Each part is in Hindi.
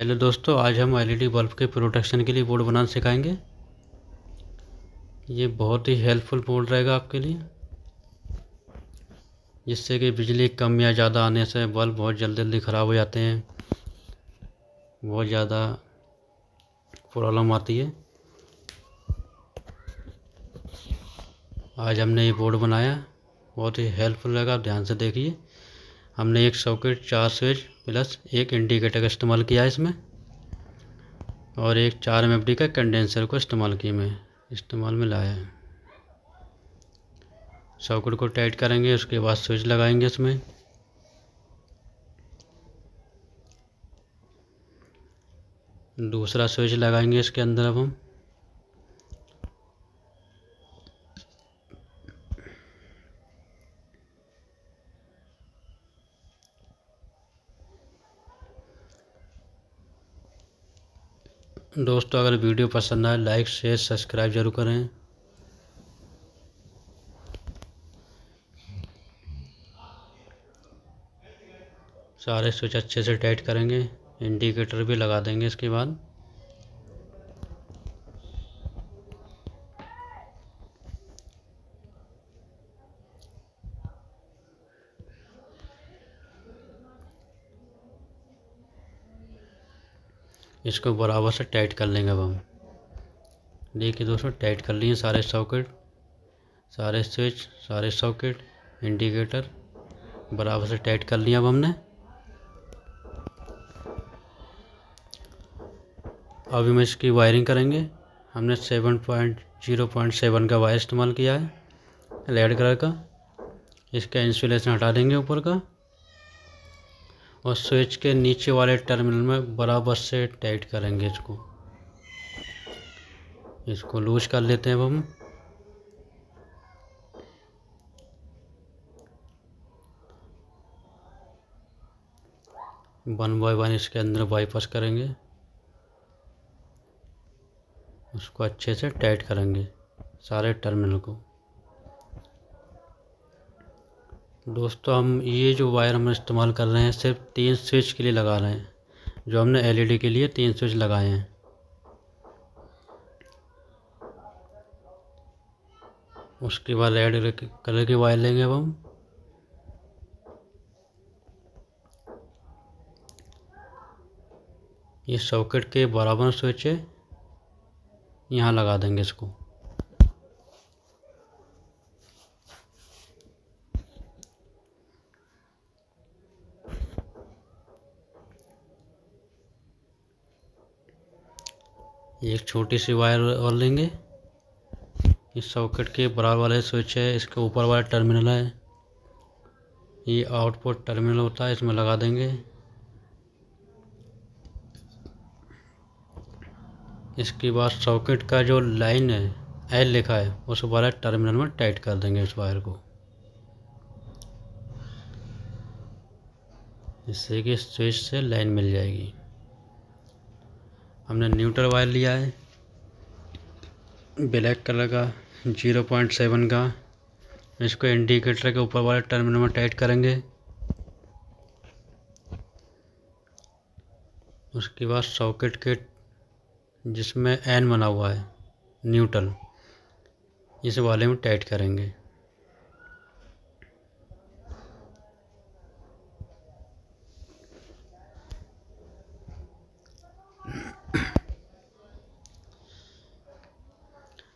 हेलो दोस्तों आज हम एलईडी बल्ब e के प्रोटेक्शन के लिए बोर्ड बनाना सिखाएंगे ये बहुत ही हेल्पफुल बोर्ड रहेगा आपके लिए जिससे कि बिजली कम या ज़्यादा आने से बल्ब बहुत जल्दी जल्दी ख़राब हो जाते हैं बहुत ज़्यादा प्रॉब्लम आती है आज हमने ये बोर्ड बनाया बहुत ही हेल्पफुल रहेगा आप ध्यान से देखिए हमने एक सॉकेट चार स्विच प्लस एक इंडिकेटर का इस्तेमाल किया इसमें और एक चार एम का कंडेंसर को इस्तेमाल किया मैं इस्तेमाल में लाया है सॉकेट को टाइट करेंगे उसके बाद स्विच लगाएंगे इसमें दूसरा स्विच लगाएंगे इसके अंदर अब हम दोस्तों अगर वीडियो पसंद आए लाइक शेयर सब्सक्राइब जरूर करें सारे स्विच अच्छे से टाइट करेंगे इंडिकेटर भी लगा देंगे इसके बाद इसको बराबर से टाइट कर लेंगे अब हम देखिए दोस्तों टाइट कर लिए सारे सॉकेट सारे स्विच सारे सॉकेट इंडिकेटर बराबर से टाइट कर लिया अब हमने अभी हम इसकी वायरिंग करेंगे हमने seven point zero point seven का वायर इस्तेमाल किया है रेड कलर का इसका इंसुलेशन हटा देंगे ऊपर का और स्विच के नीचे वाले टर्मिनल में बराबर से टाइट करेंगे इसको इसको लूज कर लेते हैं अब हम वन बाय वन इसके अंदर बाईपास करेंगे उसको अच्छे से टाइट करेंगे सारे टर्मिनल को दोस्तों हम ये जो वायर हम इस्तेमाल कर रहे हैं सिर्फ तीन स्विच के लिए लगा रहे हैं जो हमने एलईडी e के लिए तीन स्विच लगाए हैं उसके बाद रेड कलर की वायर लेंगे अब हम ये सॉकेट के बराबर स्विच है यहाँ लगा देंगे इसको एक छोटी सी वायर और लेंगे इस सॉकेट के बराबर वाले स्विच है इसके ऊपर वाला टर्मिनल है ये आउटपुट टर्मिनल होता है इसमें लगा देंगे इसके बाद सॉकेट का जो लाइन है एल लिखा है उस वाला टर्मिनल में टाइट कर देंगे इस वायर को जिससे कि स्विच से लाइन मिल जाएगी हमने न्यूट्रल वायर लिया है ब्लैक कलर का जीरो पॉइंट सेवन का इसको इंडिकेटर के ऊपर वाले टर्मिनल में टाइट करेंगे उसके बाद सॉकेट के जिसमें एन बना हुआ है न्यूटन इस वाले में टाइट करेंगे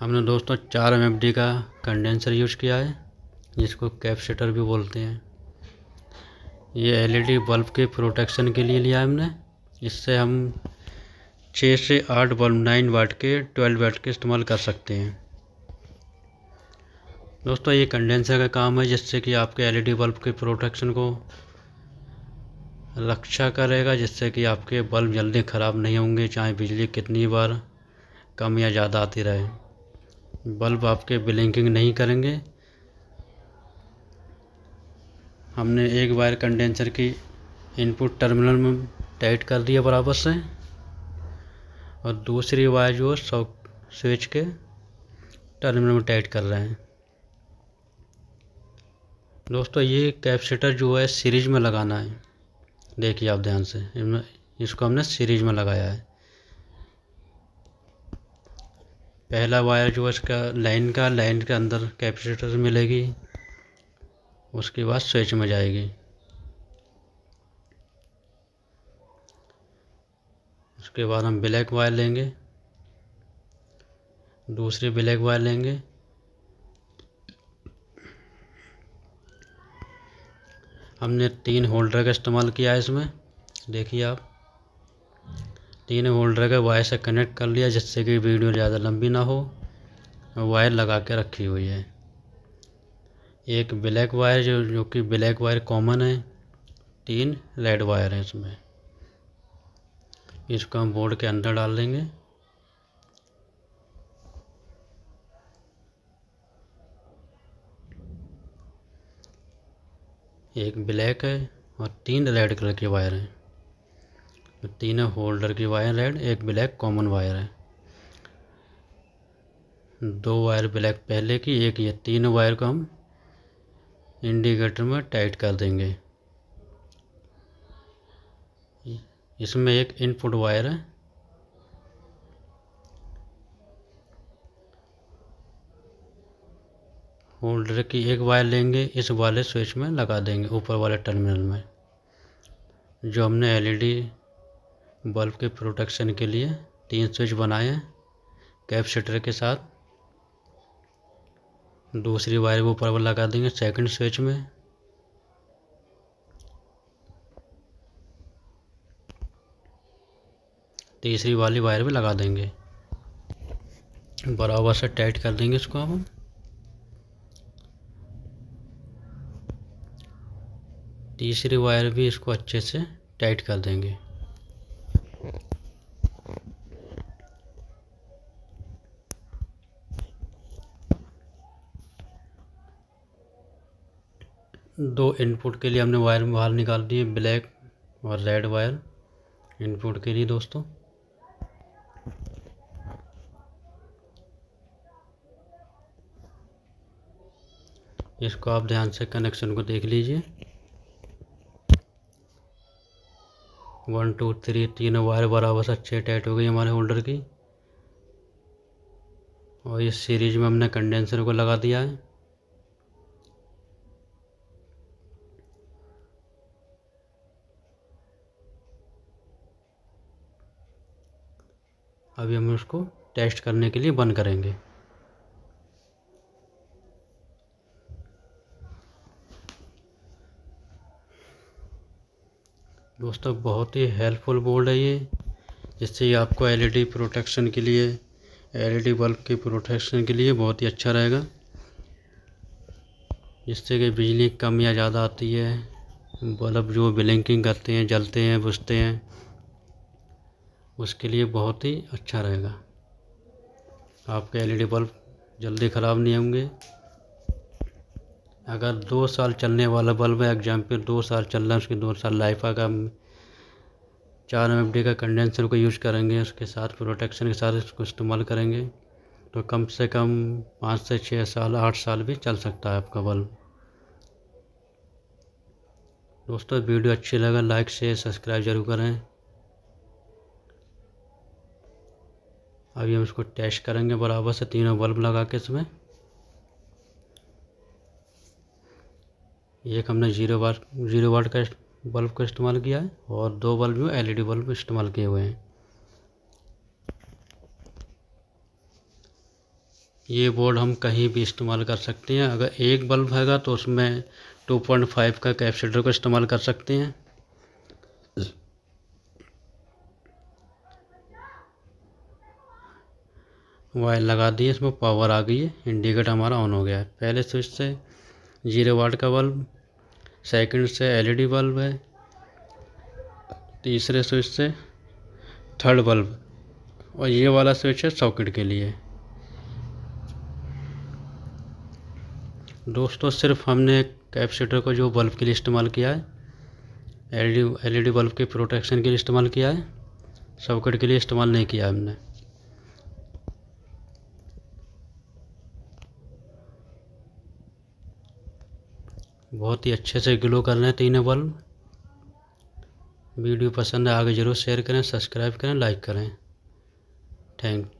हमने दोस्तों चार एम का कंडेंसर यूज किया है जिसको कैपेसिटर भी बोलते हैं ये एलईडी बल्ब e के प्रोटेक्शन के लिए लिया हमने इससे हम छः से आठ बल्ब नाइन वाट के ट्वेल्व वाट के इस्तेमाल कर सकते हैं दोस्तों ये कंडेंसर का काम है जिससे कि आपके एलईडी बल्ब e के प्रोटेक्शन को रक्षा करेगा जिससे कि आपके बल्ब जल्दी ख़राब नहीं होंगे चाहे बिजली कितनी बार कम या ज़्यादा आती रहे बल्ब आपके ब्लिंकिंग नहीं करेंगे हमने एक वायर कंडेंसर की इनपुट टर्मिनल में टाइट कर दिया बराबर से और दूसरी वायर जो सौ स्विच के टर्मिनल में टाइट कर रहे हैं दोस्तों ये कैपेसिटर जो है सीरीज में लगाना है देखिए आप ध्यान से इसको हमने सीरीज में लगाया है पहला वायर जो है इसका लाइन का लाइन के अंदर कैपेसिटर मिलेगी उसके बाद स्विच में जाएगी उसके बाद हम ब्लैक वायर लेंगे दूसरी ब्लैक वायर लेंगे हमने तीन होल्डर का इस्तेमाल किया है इसमें देखिए आप तीन होल्डर के वायर से कनेक्ट कर लिया जिससे कि वीडियो ज़्यादा लंबी ना हो वायर लगा के रखी हुई है एक ब्लैक वायर जो जो कि ब्लैक वायर कॉमन है तीन रेड वायर है इसमें इसको हम बोर्ड के अंदर डाल देंगे एक ब्लैक है और तीन रेड कलर की वायर हैं तीन है होल्डर की वायर रेड एक ब्लैक कॉमन वायर है दो वायर ब्लैक पहले की एक ये तीन वायर को हम इंडिकेटर में टाइट कर देंगे इसमें एक इनपुट वायर है होल्डर की एक वायर लेंगे इस वाले स्विच में लगा देंगे ऊपर वाले टर्मिनल में जो हमने एलईडी बल्ब के प्रोटेक्शन के लिए तीन स्विच बनाए हैं कैप शटर के साथ दूसरी वायर वो ऊपर लगा देंगे सेकंड स्विच में तीसरी वाली वायर भी लगा देंगे बराबर से टाइट कर देंगे इसको हम तीसरी वायर भी इसको अच्छे से टाइट कर देंगे दो इनपुट के लिए हमने वायर बाहर निकाल दिए ब्लैक और रेड वायर इनपुट के लिए दोस्तों इसको आप ध्यान से कनेक्शन को देख लीजिए वन टू थ्री तीनों वायर बराबर से अच्छे टाइट हो गई हमारे होल्डर की और इस सीरीज में हमने कंडेंसर को लगा दिया है अभी हम उसको टेस्ट करने के लिए बंद करेंगे दोस्तों बहुत ही हेल्पफुल बोर्ड है ये जिससे आपको एलईडी प्रोटेक्शन के लिए एलईडी बल्ब के प्रोटेक्शन के लिए बहुत ही अच्छा रहेगा जिससे कि बिजली कम या ज़्यादा आती है बल्ब जो ब्लिंकिंग करते हैं जलते हैं बुझते हैं उसके लिए बहुत ही अच्छा रहेगा आपके एल ई डी बल्ब जल्दी ख़राब नहीं होंगे अगर दो साल चलने वाला बल्ब है एग्जाम्पल दो साल चल रहा है उसके दो साल लाइफ का चार एम का कंडेंसर को यूज़ करेंगे उसके साथ प्रोटेक्शन के साथ उसको इस्तेमाल करेंगे तो कम से कम पाँच से छः साल आठ साल भी चल सकता है आपका बल्ब दोस्तों वीडियो अच्छी लगा लाइक शेयर सब्सक्राइब जरूर करें अभी हम इसको टेस्ट करेंगे बराबर से तीनों बल्ब लगा के इसमें एक हमने जीरो बार जीरो वाट का बल्ब का इस्तेमाल किया है और दो बल्ब जो एलईडी बल्ब इस्तेमाल किए हुए हैं ये बोर्ड हम कहीं भी इस्तेमाल कर सकते हैं अगर एक बल्ब हैगा तो उसमें 2.5 का कैपेसिटर को इस्तेमाल कर सकते हैं वायर लगा दी है इसमें पावर आ गई है इंडिकेटर हमारा ऑन हो गया है पहले स्विच से जीरो वाट का बल्ब सेकंड से एलईडी बल्ब है तीसरे स्विच से थर्ड बल्ब और ये वाला स्विच है सॉकेट के लिए दोस्तों सिर्फ हमने कैपेसिटर को जो बल्ब के लिए इस्तेमाल किया है एलईडी एलईडी बल्ब के प्रोटेक्शन के लिए इस्तेमाल किया है सॉकेट के लिए इस्तेमाल नहीं किया हमने बहुत ही अच्छे से ग्लो कर रहे हैं तीनों बल्ब वीडियो पसंद है आगे ज़रूर शेयर करें सब्सक्राइब करें लाइक करें थैंक